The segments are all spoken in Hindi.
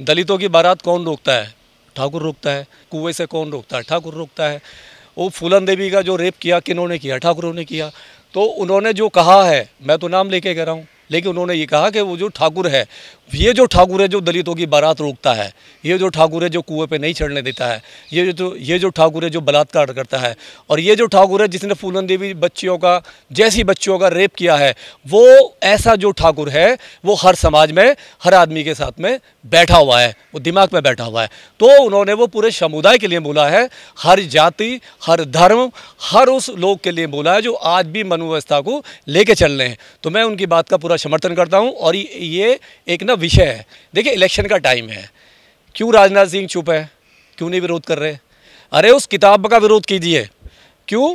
दलितों की बारात कौन रोकता है ठाकुर रोकता है कुएं से कौन रोकता है ठाकुर रोकता है वो फूलन देवी का जो रेप किया किन्होंने किया ठाकुरों ने किया तो उन्होंने जो कहा है मैं तो नाम लेके कह रहा हूँ लेकिन उन्होंने ये कहा कि वो जो ठाकुर है ये जो ठाकुर है जो दलितों की बारात रोकता है ये जो ठाकुर है जो कुएं पे नहीं चढ़ने देता है ये जो ये जो ठाकुर है जो बलात्कार करता है और ये जो ठाकुर है जिसने फूलन देवी बच्चियों का जैसी बच्चियों का रेप किया है वो ऐसा जो ठाकुर है वो हर समाज में हर आदमी के साथ में बैठा हुआ है वो दिमाग में बैठा हुआ है तो उन्होंने वो पूरे समुदाय के लिए बोला है हर जाति हर धर्म हर उस लोग के लिए बोला है जो आज भी मनोव्यवस्था को लेके चल रहे हैं तो मैं उनकी बात का पूरा समर्थन करता हूँ और ये एक ना का विषय है देखिए इलेक्शन का टाइम है क्यों राजनाथ सिंह चुप है क्यों नहीं विरोध कर रहे अरे उस किताब का विरोध कीजिए क्यों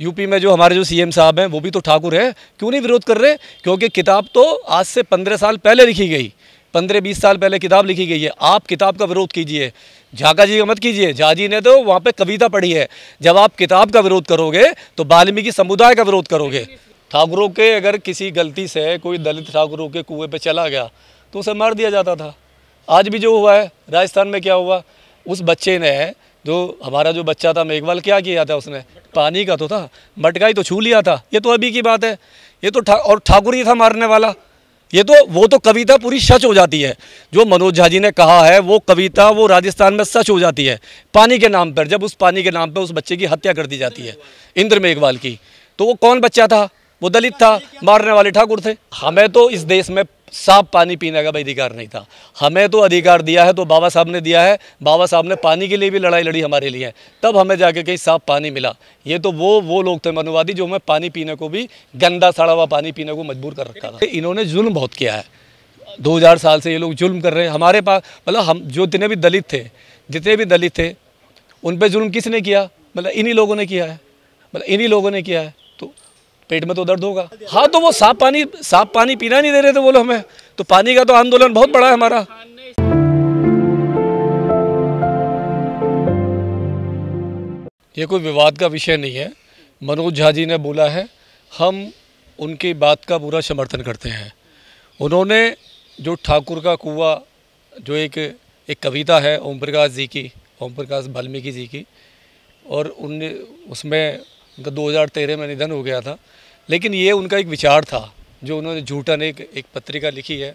यूपी में जो हमारे जो सीएम साहब हैं वो भी तो ठाकुर हैं क्यों नहीं विरोध कर रहे क्योंकि किताब तो आज से पंद्रह साल पहले लिखी गई पंद्रह बीस साल पहले किताब लिखी गई है आप किताब का विरोध कीजिए झाका जी का मत कीजिए झा जी ने तो वहाँ पे कविता पढ़ी है जब आप किताब का विरोध करोगे तो वाल्मीकि समुदाय का विरोध करोगे ठाकुरों के अगर किसी गलती से कोई दलित ठाकुरों के कुएं पे चला गया तो उसे मार दिया जाता था आज भी जो हुआ है राजस्थान में क्या हुआ उस बच्चे ने जो हमारा जो बच्चा था मेघवाल क्या किया था उसने पानी का तो था मटकाई तो छू लिया था ये तो अभी की बात है ये तो था, और ठाकुर ही था मारने वाला ये तो वो तो कविता पूरी सच हो जाती है जो मनोज झा जी ने कहा है वो कविता वो राजस्थान में सच हो जाती है पानी के नाम पर जब उस पानी के नाम पर उस बच्चे की हत्या कर दी जाती है इंद्र मेघवाल की तो वो कौन बच्चा था वो दलित था मारने वाले ठाकुर थे हमें तो इस देश में साफ पानी पीने का भी अधिकार नहीं था हमें तो अधिकार दिया है तो बाबा साहब ने दिया है बाबा साहब ने पानी के लिए भी लड़ाई लड़ी हमारे लिए तब हमें जाके कहीं साफ पानी मिला ये तो वो वो लोग थे मनुवादी जो हमें पानी पीने को भी गंदा सड़ा हुआ पानी पीने को मजबूर कर रखा था इन्होंने जुल्म बहुत किया है दो हज़ार साल से ये लोग जुल्म कर रहे हैं हमारे पास मतलब हम जो जितने भी दलित थे जितने भी दलित थे उन पर जुल्म किसने किया मतलब इन्हीं लोगों ने किया है मतलब इन्हीं लोगों ने किया है पेट में तो दर्द होगा हाँ तो वो साफ पानी साफ पानी पीना नहीं दे रहे थे बोलो हमें तो पानी का तो आंदोलन बहुत बड़ा है हमारा ये कोई विवाद का विषय नहीं है मनोज झा जी ने बोला है हम उनकी बात का पूरा समर्थन करते हैं उन्होंने जो ठाकुर का कुआ जो एक एक कविता है ओम प्रकाश जी की ओम प्रकाश वाल्मीकि जी की और उन उसमें उनका 2013 में निधन हो गया था लेकिन ये उनका एक विचार था जो उन्होंने झूठन एक एक पत्रिका लिखी है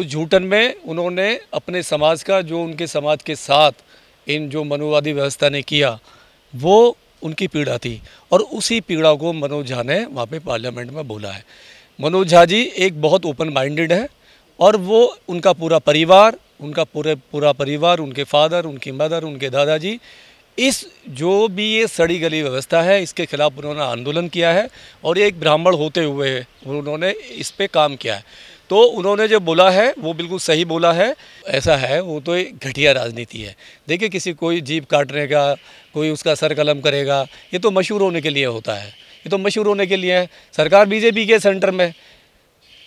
उस झूठन में उन्होंने अपने समाज का जो उनके समाज के साथ इन जो मनुवादी व्यवस्था ने किया वो उनकी पीड़ा थी और उसी पीड़ा को मनोज झा ने वहाँ पे पार्लियामेंट में बोला है मनोज झा जी एक बहुत ओपन माइंडेड है और वो उनका पूरा परिवार उनका पूरे पूरा परिवार उनके फादर उनकी मदर उनके दादाजी इस जो भी ये सड़ी गली व्यवस्था है इसके खिलाफ उन्होंने आंदोलन किया है और एक ब्राह्मण होते हुए उन्होंने इस पर काम किया है तो उन्होंने जो बोला है वो बिल्कुल सही बोला है ऐसा है वो तो एक घटिया राजनीति है देखिए किसी कोई जीप काटने का कोई उसका सर कलम करेगा ये तो मशहूर होने के लिए होता है ये तो मशहूर होने के लिए है सरकार बीजेपी के सेंटर में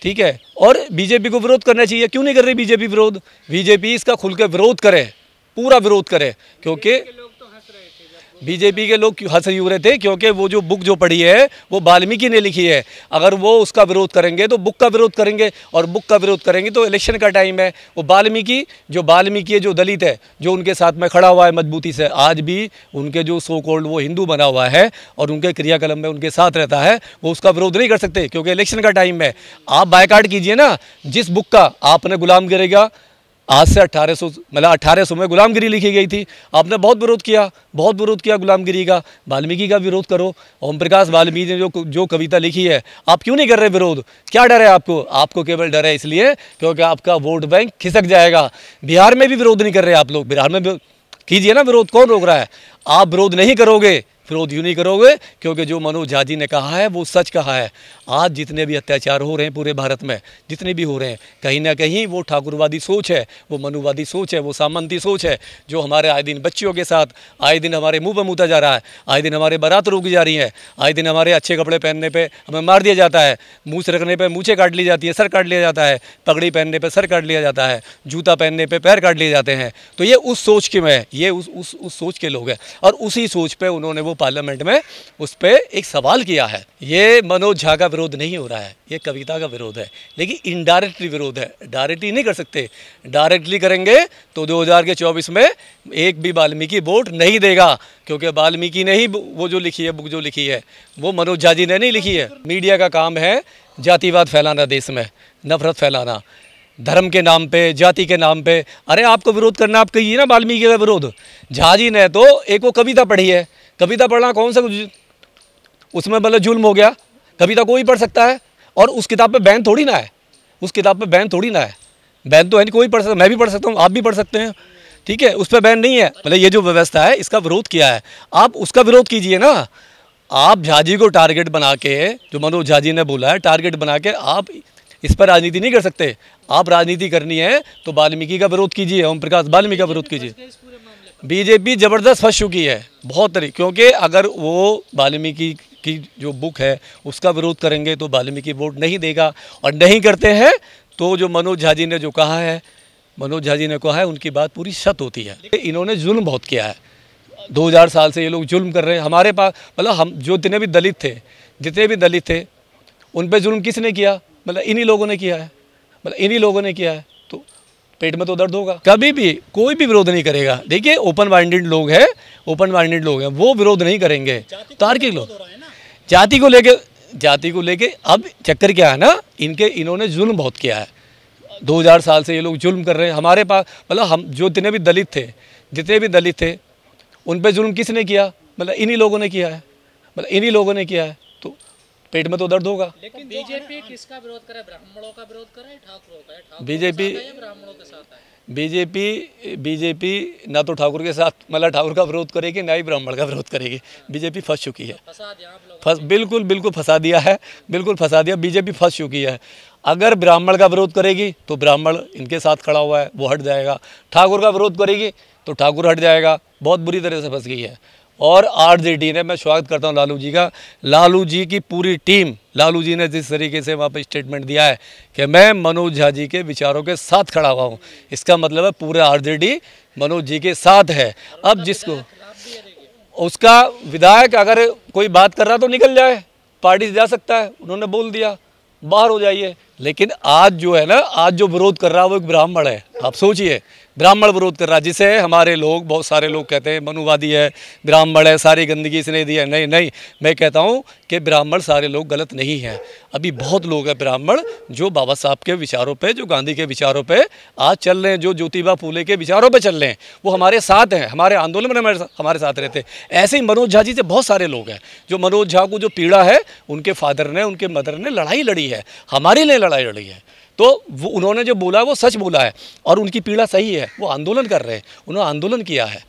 ठीक है और बीजेपी को विरोध करना चाहिए क्यों नहीं कर रही बीजेपी विरोध बीजेपी इसका खुल विरोध करे पूरा विरोध करे क्योंकि बीजेपी के लोग क्यों हंस ही रहे थे क्योंकि वो जो बुक जो पढ़ी है वो वाल्मीकि ने लिखी है अगर वो उसका विरोध करेंगे तो बुक का विरोध करेंगे और बुक का विरोध करेंगे तो इलेक्शन का टाइम है वो वाल्मीकि जो वाल्मीकि जो दलित है जो उनके साथ में खड़ा हुआ है मजबूती से आज भी उनके जो सो कोल्ड वो हिंदू बना हुआ है और उनके क्रियाकलम में उनके साथ रहता है वो उसका विरोध नहीं कर सकते क्योंकि इलेक्शन का टाइम है आप बायकाट कीजिए ना जिस बुक का आपने गुलाम गिरेगा आज से 1800 मतलब 1800 में गुलामगिरी लिखी गई थी आपने बहुत विरोध किया बहुत विरोध किया गुलामगिरी का वाल्मीकि का विरोध करो ओम प्रकाश वाल्मीकि ने जो जो कविता लिखी है आप क्यों नहीं कर रहे विरोध क्या डर है आपको आपको केवल डर है इसलिए क्योंकि आपका वोट बैंक खिसक जाएगा बिहार में भी विरोध नहीं कर रहे आप लोग बिहार में कीजिए ना विरोध कौन रोक रहा है आप विरोध नहीं करोगे विरोध यूँ नहीं करोगे क्योंकि जो मनोज झा जी ने कहा है वो सच कहा है आज जितने भी अत्याचार हो रहे हैं पूरे भारत में जितने भी हो रहे हैं कहीं ना कहीं वो ठाकुरवादी सोच है वो मनुवादी सोच है वो सामंती सोच है जो हमारे आए दिन बच्चियों के साथ आए दिन हमारे मुँह पर मूता जा रहा है आए दिन हमारे बारात रोकी जा रही है आए दिन हमारे अच्छे कपड़े पहनने पर हमें मार दिया जाता है मूँछ रखने पर मूँछे काट ली जाती है सर काट लिया जाता है पगड़ी पहनने पर सर काट लिया जाता है जूता पहनने पर पैर काट लिए जाते हैं तो ये उस सोच के में ये उस उस सोच के लोग हैं और उसी सोच पे उन्होंने वो पार्लियामेंट में उस पर एक सवाल किया है ये मनोज झा का विरोध नहीं हो रहा है ये कविता का विरोध है लेकिन इनडायरेक्टली विरोध है डायरेक्टली नहीं कर सकते डायरेक्टली करेंगे तो दो के चौबीस में एक भी वाल्मीकि वोट नहीं देगा क्योंकि वाल्मीकि ने ही वो जो लिखी है बुक जो लिखी है वो मनोज झा जी ने नहीं लिखी है मीडिया का काम है जातिवाद फैलाना देश में नफरत फैलाना धर्म के नाम पे जाति के नाम पे अरे आपको विरोध करना आप कहिए ना वाल्मीकि का विरोध झा जी ने तो एक वो कविता पढ़ी है कविता पढ़ना कौन सा उसमें मतलब जुल्म हो गया कविता कोई पढ़ सकता है और उस किताब पे बैन थोड़ी ना है उस किताब पे बैन थोड़ी ना है बैन तो है नहीं कोई पढ़ सकता मैं भी पढ़ सकता हूँ आप भी पढ़ सकते हैं ठीक है उस पर बैन नहीं है मतलब ये जो व्यवस्था है इसका विरोध किया है आप उसका विरोध कीजिए ना आप झाजी को टारगेट बना के जो मनोज झाजी ने बोला है टारगेट बना के आप इस पर राजनीति नहीं कर सकते आप राजनीति करनी है तो वाल्मीकि का विरोध कीजिए ओम प्रकाश वाल्मीकि का विरोध कीजिए बीजेपी ज़बरदस्त फंस चुकी है बहुत तरीके क्योंकि अगर वो वाल्मीकि की जो बुक है उसका विरोध करेंगे तो वाल्मीकि वोट नहीं देगा और नहीं करते हैं तो जो मनोज झा जी ने जो कहा है मनोज झा जी ने कहा है उनकी बात पूरी सत होती है इन्होंने जुल्म बहुत किया है 2000 साल से ये लोग जुल्म कर रहे हैं हमारे पास मतलब हम जो जितने भी दलित थे जितने भी दलित थे उन पर जुल्म किसने किया मतलब इन्हीं लोगों ने किया है मतलब इन्हीं लोगों ने किया है तो पेट में तो दर्द होगा कभी भी कोई भी विरोध नहीं करेगा देखिए ओपन माइंडेड लोग हैं ओपन माइंडेड लोग हैं वो विरोध नहीं करेंगे तार्किक लोग जाति को लेके जाति को लेके अब चक्कर क्या है ना इनके इन्होंने जुल्म बहुत किया है 2000 साल से ये लोग जुल्म कर रहे हैं हमारे पास मतलब हम जो जितने भी दलित थे जितने भी दलित थे उन पर जुल्म किसने किया मतलब इन्हीं लोगों ने किया है मतलब इन्हीं लोगों ने किया है पेट में तो दर्द होगा लेकिन बीजेपी हाँ। किसका विरोध करे ब्राह्मणों का विरोध करे ठाकुरों का बीजेपी ब्राह्मणों के साथ है बीजेपी बीजेपी ना तो ठाकुर के साथ मतलब ठाकुर का विरोध करेगी ना ही ब्राह्मण का विरोध करेगी बीजेपी फंस चुकी है फंस बिल्कुल बिल्कुल फंसा दिया है बिल्कुल फंसा दिया बीजेपी फंस चुकी है अगर ब्राह्मण का विरोध करेगी तो ब्राह्मण इनके साथ खड़ा हुआ है वो हट जाएगा ठाकुर का विरोध करेगी तो ठाकुर हट जाएगा बहुत बुरी तरह से फंस गई है और आर जे डी ने मैं स्वागत करता हूं लालू जी का लालू जी की पूरी टीम लालू जी ने जिस तरीके से वहाँ पर स्टेटमेंट दिया है कि मैं मनोज झा जी के विचारों के साथ खड़ा हुआ हूँ इसका मतलब है पूरे आर जे डी मनोज जी के साथ है अब जिसको उसका विधायक अगर कोई बात कर रहा तो निकल जाए पार्टी से जा सकता है उन्होंने बोल दिया बाहर हो जाइए लेकिन आज जो है ना आज जो विरोध कर रहा है वो एक ब्राह्मण है आप सोचिए ब्राह्मण विरोध कर रहा है जिसे हमारे लोग बहुत सारे लोग कहते हैं मनुवादी है ब्राह्मण है सारी गंदगी इसने दी है नहीं नहीं मैं कहता हूँ कि ब्राह्मण सारे लोग गलत नहीं हैं अभी बहुत लोग हैं ब्राह्मण जो बाबा साहब के विचारों पे जो गांधी के विचारों पे आज चल रहे हैं जो ज्योतिबा फूले के विचारों पे चल रहे हैं वो हमारे साथ हैं हमारे आंदोलन में हमारे साथ रहते हैं ऐसे ही मनोज झा जी से बहुत सारे लोग हैं जो मनोज झा को जो पीड़ा है उनके फादर ने उनके मदर ने लड़ाई लड़ी है हमारे लिए लड़ाई लड़ी है तो वो उन्होंने जो बोला वो सच बोला है और उनकी पीड़ा सही है वो आंदोलन कर रहे हैं उन्होंने आंदोलन किया है